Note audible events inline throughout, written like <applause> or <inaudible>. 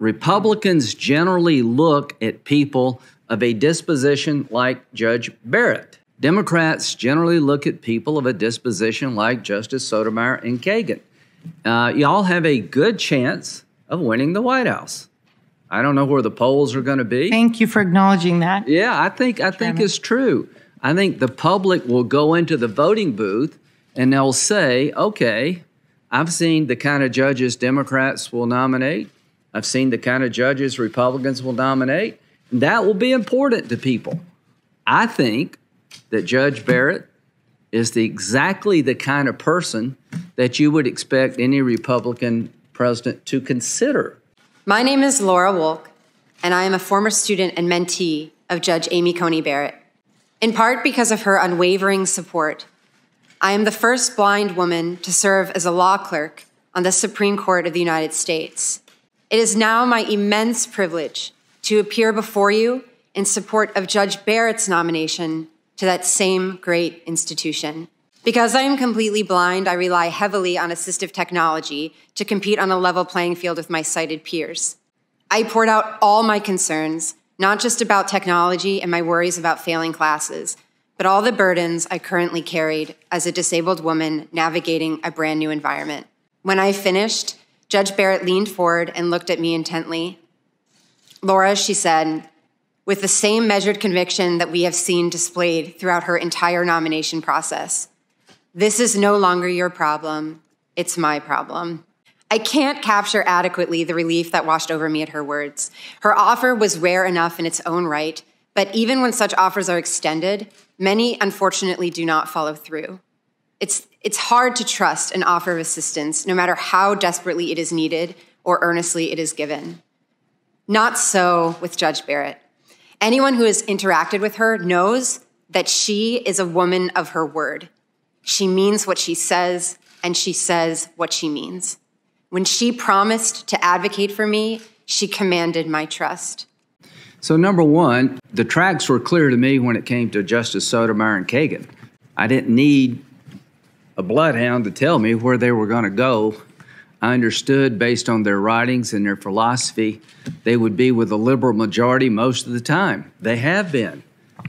Republicans generally look at people of a disposition like Judge Barrett. Democrats generally look at people of a disposition like Justice Sotomayor and Kagan. Uh, y'all have a good chance of winning the White House. I don't know where the polls are going to be. Thank you for acknowledging that. Yeah, I think I think Chairman. it's true. I think the public will go into the voting booth and they'll say, "Okay, I've seen the kind of judges Democrats will nominate. I've seen the kind of judges Republicans will nominate. And that will be important to people. I think that Judge Barrett is the, exactly the kind of person that you would expect any Republican president to consider. My name is Laura Wolk, and I am a former student and mentee of Judge Amy Coney Barrett. In part because of her unwavering support, I am the first blind woman to serve as a law clerk on the Supreme Court of the United States. It is now my immense privilege to appear before you in support of Judge Barrett's nomination to that same great institution. Because I am completely blind, I rely heavily on assistive technology to compete on a level playing field with my sighted peers. I poured out all my concerns, not just about technology and my worries about failing classes, but all the burdens I currently carried as a disabled woman navigating a brand new environment. When I finished, Judge Barrett leaned forward and looked at me intently. Laura, she said, with the same measured conviction that we have seen displayed throughout her entire nomination process, this is no longer your problem, it's my problem. I can't capture adequately the relief that washed over me at her words. Her offer was rare enough in its own right, but even when such offers are extended, many unfortunately do not follow through. It's, it's hard to trust an offer of assistance, no matter how desperately it is needed or earnestly it is given. Not so with Judge Barrett. Anyone who has interacted with her knows that she is a woman of her word. She means what she says, and she says what she means. When she promised to advocate for me, she commanded my trust. So, number one, the tracks were clear to me when it came to Justice Sotomayor and Kagan. I didn't need a bloodhound to tell me where they were going to go. I understood based on their writings and their philosophy, they would be with a liberal majority most of the time. They have been.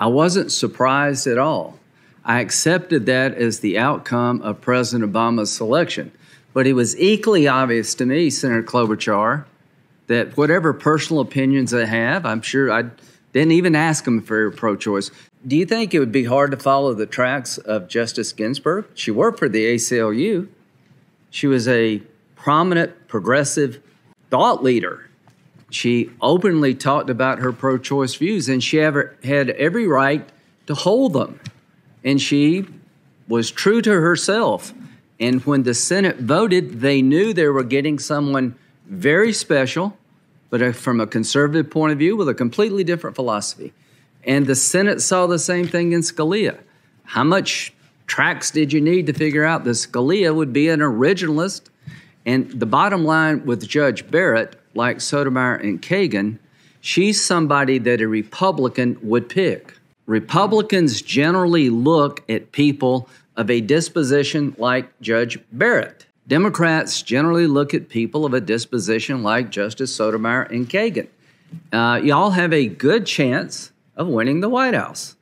I wasn't surprised at all. I accepted that as the outcome of President Obama's selection. But it was equally obvious to me, Senator Klobuchar, that whatever personal opinions I have, I'm sure I'd didn't even ask him if he were pro choice. Do you think it would be hard to follow the tracks of Justice Ginsburg? She worked for the ACLU. She was a prominent progressive thought leader. She openly talked about her pro choice views, and she ever, had every right to hold them. And she was true to herself. And when the Senate voted, they knew they were getting someone very special but from a conservative point of view with a completely different philosophy. And the Senate saw the same thing in Scalia. How much tracks did you need to figure out that Scalia would be an originalist? And the bottom line with Judge Barrett, like Sotomayor and Kagan, she's somebody that a Republican would pick. Republicans generally look at people of a disposition like Judge Barrett. Democrats generally look at people of a disposition like Justice Sotomayor and Kagan. Uh, y'all have a good chance of winning the White House.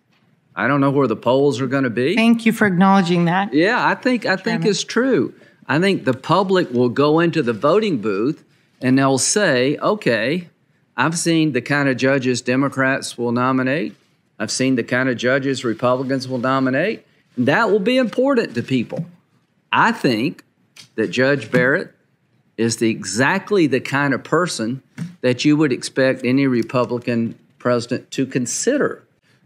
I don't know where the polls are going to be. Thank you for acknowledging that. Yeah, I think I Chairman. think it's true. I think the public will go into the voting booth and they'll say, "Okay, I've seen the kind of judges Democrats will nominate. I've seen the kind of judges Republicans will nominate." And that will be important to people. I think that Judge Barrett is the, exactly the kind of person that you would expect any Republican president to consider.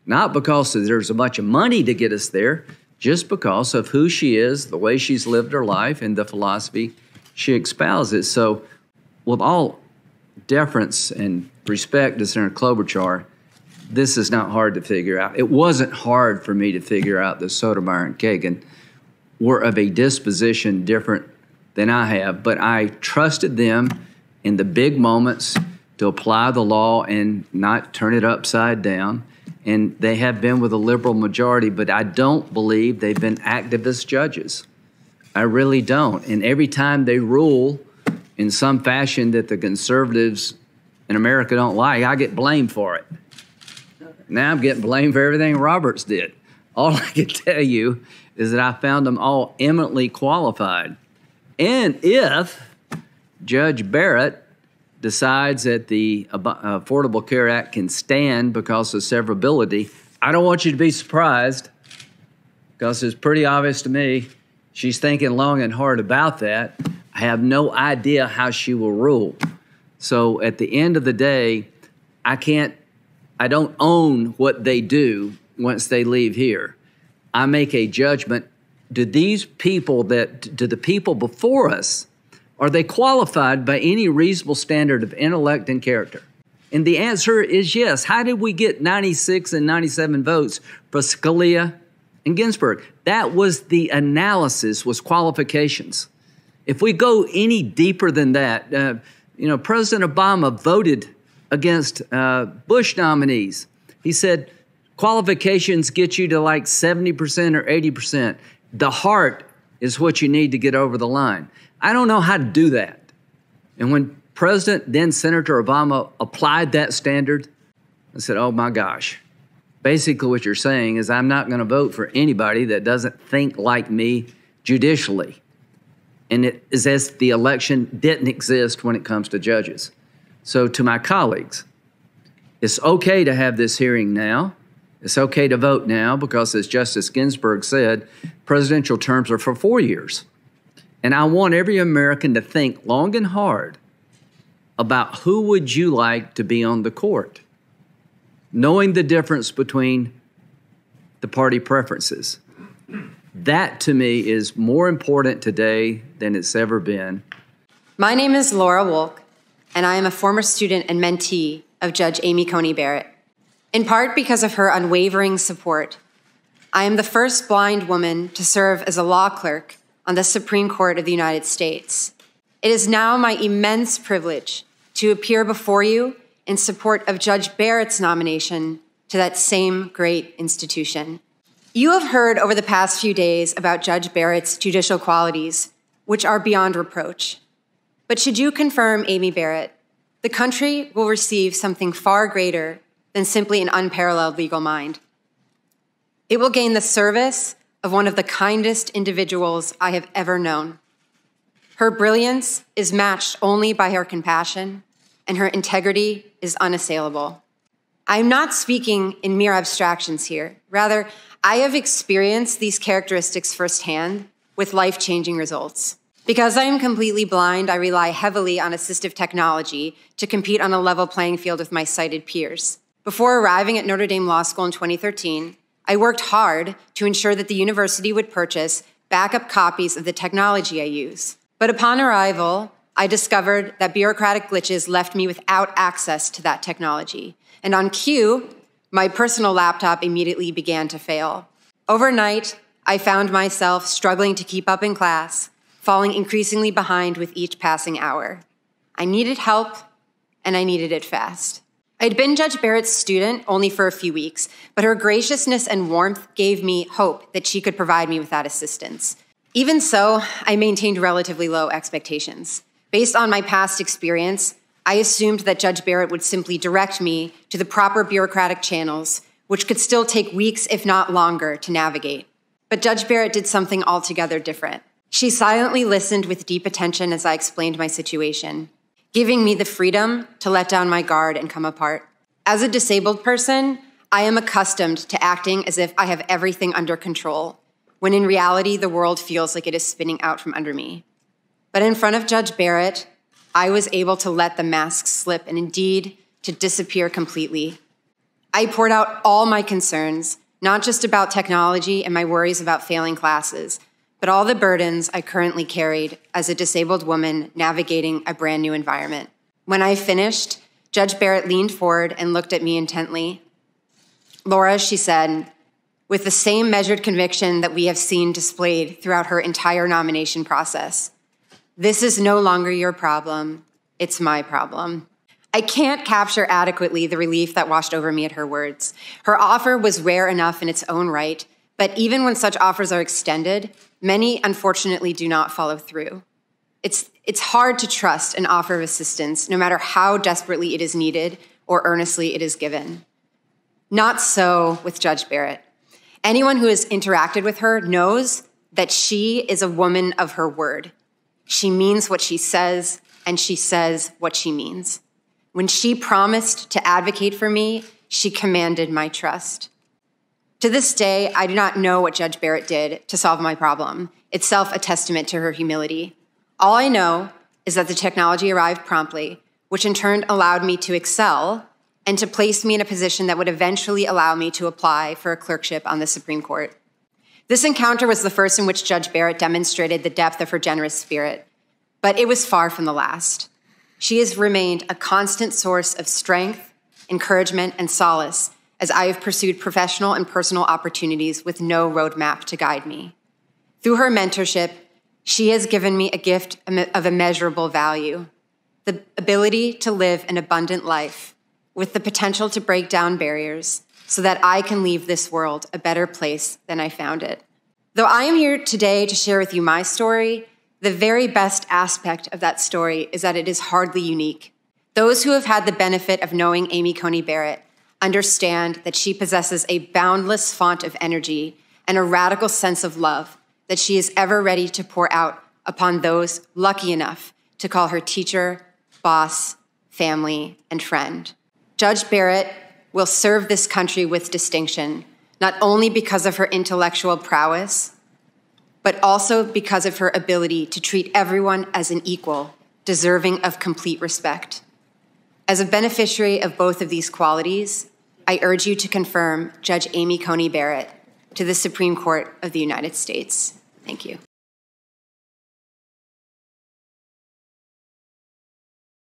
Not because there's a bunch of money to get us there, just because of who she is, the way she's lived her life, and the philosophy she espouses. So, with all deference and respect to Senator Klobuchar, this is not hard to figure out. It wasn't hard for me to figure out the Sotomayor and Kagan were of a disposition different than I have, but I trusted them in the big moments to apply the law and not turn it upside down. And they have been with a liberal majority, but I don't believe they've been activist judges. I really don't. And every time they rule in some fashion that the conservatives in America don't like, I get blamed for it. Now I'm getting blamed for everything Roberts did. All <laughs> I can tell you is that I found them all eminently qualified. And if Judge Barrett decides that the Affordable Care Act can stand because of severability, I don't want you to be surprised because it's pretty obvious to me she's thinking long and hard about that. I have no idea how she will rule. So at the end of the day, I can't, I don't own what they do once they leave here. I make a judgment. Do these people that, do the people before us, are they qualified by any reasonable standard of intellect and character? And the answer is yes. How did we get 96 and 97 votes for Scalia and Ginsburg? That was the analysis, was qualifications. If we go any deeper than that, uh, you know, President Obama voted against uh, Bush nominees. He said, Qualifications get you to like 70% or 80%. The heart is what you need to get over the line. I don't know how to do that. And when President, then Senator Obama, applied that standard, I said, oh my gosh. Basically, what you're saying is, I'm not going to vote for anybody that doesn't think like me judicially. And it is as the election didn't exist when it comes to judges. So, to my colleagues, it's okay to have this hearing now. It's okay to vote now because, as Justice Ginsburg said, presidential terms are for four years. And I want every American to think long and hard about who would you like to be on the court, knowing the difference between the party preferences. That to me is more important today than it's ever been. My name is Laura Wolk, and I am a former student and mentee of Judge Amy Coney Barrett in part because of her unwavering support. I am the first blind woman to serve as a law clerk on the Supreme Court of the United States. It is now my immense privilege to appear before you in support of Judge Barrett's nomination to that same great institution. You have heard over the past few days about Judge Barrett's judicial qualities, which are beyond reproach. But should you confirm Amy Barrett, the country will receive something far greater than simply an unparalleled legal mind. It will gain the service of one of the kindest individuals I have ever known. Her brilliance is matched only by her compassion, and her integrity is unassailable. I'm not speaking in mere abstractions here. Rather, I have experienced these characteristics firsthand with life changing results. Because I am completely blind, I rely heavily on assistive technology to compete on a level playing field with my sighted peers. Before arriving at Notre Dame Law School in 2013, I worked hard to ensure that the university would purchase backup copies of the technology I use. But upon arrival, I discovered that bureaucratic glitches left me without access to that technology. And on cue, my personal laptop immediately began to fail. Overnight, I found myself struggling to keep up in class, falling increasingly behind with each passing hour. I needed help, and I needed it fast. I'd been Judge Barrett's student only for a few weeks, but her graciousness and warmth gave me hope that she could provide me with that assistance. Even so, I maintained relatively low expectations. Based on my past experience, I assumed that Judge Barrett would simply direct me to the proper bureaucratic channels, which could still take weeks, if not longer, to navigate. But Judge Barrett did something altogether different. She silently listened with deep attention as I explained my situation giving me the freedom to let down my guard and come apart. As a disabled person, I am accustomed to acting as if I have everything under control, when in reality, the world feels like it is spinning out from under me. But in front of Judge Barrett, I was able to let the mask slip and indeed to disappear completely. I poured out all my concerns, not just about technology and my worries about failing classes, but all the burdens I currently carried as a disabled woman navigating a brand new environment. When I finished, Judge Barrett leaned forward and looked at me intently. Laura, she said, with the same measured conviction that we have seen displayed throughout her entire nomination process, this is no longer your problem, it's my problem. I can't capture adequately the relief that washed over me at her words. Her offer was rare enough in its own right but even when such offers are extended, many unfortunately do not follow through. It's, it's hard to trust an offer of assistance, no matter how desperately it is needed or earnestly it is given. Not so with Judge Barrett. Anyone who has interacted with her knows that she is a woman of her word. She means what she says, and she says what she means. When she promised to advocate for me, she commanded my trust. To this day, I do not know what Judge Barrett did to solve my problem, itself a testament to her humility. All I know is that the technology arrived promptly, which in turn allowed me to excel and to place me in a position that would eventually allow me to apply for a clerkship on the Supreme Court. This encounter was the first in which Judge Barrett demonstrated the depth of her generous spirit, but it was far from the last. She has remained a constant source of strength, encouragement, and solace as I have pursued professional and personal opportunities with no roadmap to guide me. Through her mentorship, she has given me a gift of immeasurable value the ability to live an abundant life with the potential to break down barriers so that I can leave this world a better place than I found it. Though I am here today to share with you my story, the very best aspect of that story is that it is hardly unique. Those who have had the benefit of knowing Amy Coney Barrett understand that she possesses a boundless font of energy and a radical sense of love that she is ever ready to pour out upon those lucky enough to call her teacher, boss, family, and friend. Judge Barrett will serve this country with distinction, not only because of her intellectual prowess, but also because of her ability to treat everyone as an equal, deserving of complete respect. As a beneficiary of both of these qualities, I urge you to confirm Judge Amy Coney Barrett to the Supreme Court of the United States. Thank you.